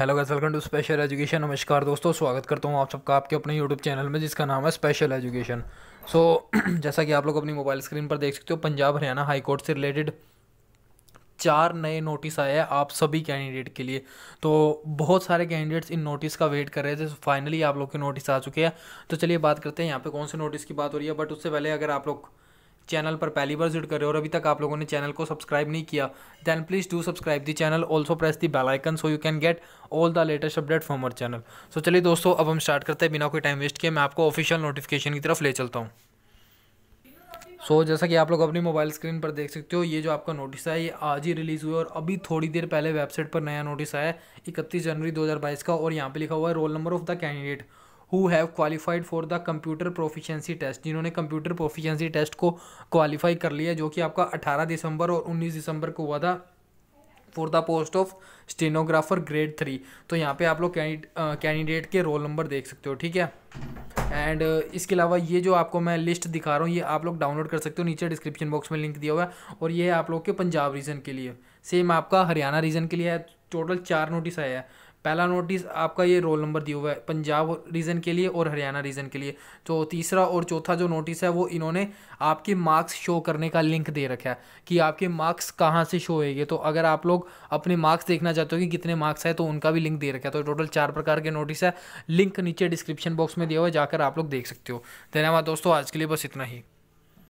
hello guys welcome to special education नमस्कार दोस्तों स्वागत करता हूँ आप सबका आपके अपने यूट्यूब चैनल में जिसका नाम है स्पेशल एजुकेशन सो जैसा कि आप लोग अपनी मोबाइल स्क्रीन पर देख सकते हो पंजाब हरियाणा हाई कोर्ट से रिलेटेड चार नए नोटिस आए हैं आप सभी कैंडिडेट के लिए तो बहुत सारे कैंडिडेट्स इन नोटिस का वेट कर रहे थे फाइनली आप लोग के नोटिस आ चुके हैं तो चलिए बात करते हैं यहाँ पे कौन से नोटिस की बात हो रही है बट उससे पहले अगर आप लोग चैनल पर पहली बार जुड़ कर रहे हो और अभी तक आप लोगों ने चैनल को सब्सक्राइब नहीं किया then please do subscribe the channel also press the bell icon so you can get all the latest update for our channel so चलिए दोस्तों अब हम स्टार्ट करते हैं बिना कोई टाइम वेस्ट किए मैं आपको ऑफिशियल नोटिफिकेशन की तरफ ले चलता हूँ सो so, जैसा कि आप लोग अपनी मोबाइल स्क्रीन पर देख सकते हो ये जो आपका नोटिस है ये आज ही रिलीज़ हुआ और अभी थोड़ी देर पहले वेबसाइट पर नया नोटिस आया है इकतीस जनवरी 2022 का और यहाँ पे लिखा हुआ है roll number of the candidate who have qualified for the computer proficiency test जिन्होंने कंप्यूटर प्रोफिशेंसी टेस्ट को क्वालिफाई कर लिया जो कि आपका 18 दिसंबर और 19 दिसंबर को हुआ था for the post of stenographer grade three तो यहाँ पे आप लोग कैंडिडेट के रोल नंबर देख सकते हो ठीक है एंड इसके अलावा ये जो आपको मैं लिस्ट दिखा रहा हूँ ये आप लोग डाउनलोड कर सकते हो नीचे डिस्क्रिप्शन बॉक्स में लिंक दिया हुआ है और ये है आप लोग के पंजाब रीजन के लिए सेम आपका हरियाणा रीजन के लिए है टोटल चार नोटिस आया है पहला नोटिस आपका ये रोल नंबर दिया हुआ है पंजाब रीजन के लिए और हरियाणा रीजन के लिए तो तीसरा और चौथा जो नोटिस है वो इन्होंने आपके मार्क्स शो करने का लिंक दे रखा है कि आपके मार्क्स कहाँ से शो होएंगे तो अगर आप लोग अपने मार्क्स देखना चाहते हो कि कितने मार्क्स है तो उनका भी लिंक दे रखा है तो टोटल चार प्रकार के नोटिस है लिंक नीचे डिस्क्रिप्शन बॉक्स में दिया हुआ है जाकर आप लोग देख सकते हो धन्यवाद दोस्तों आज के लिए बस इतना ही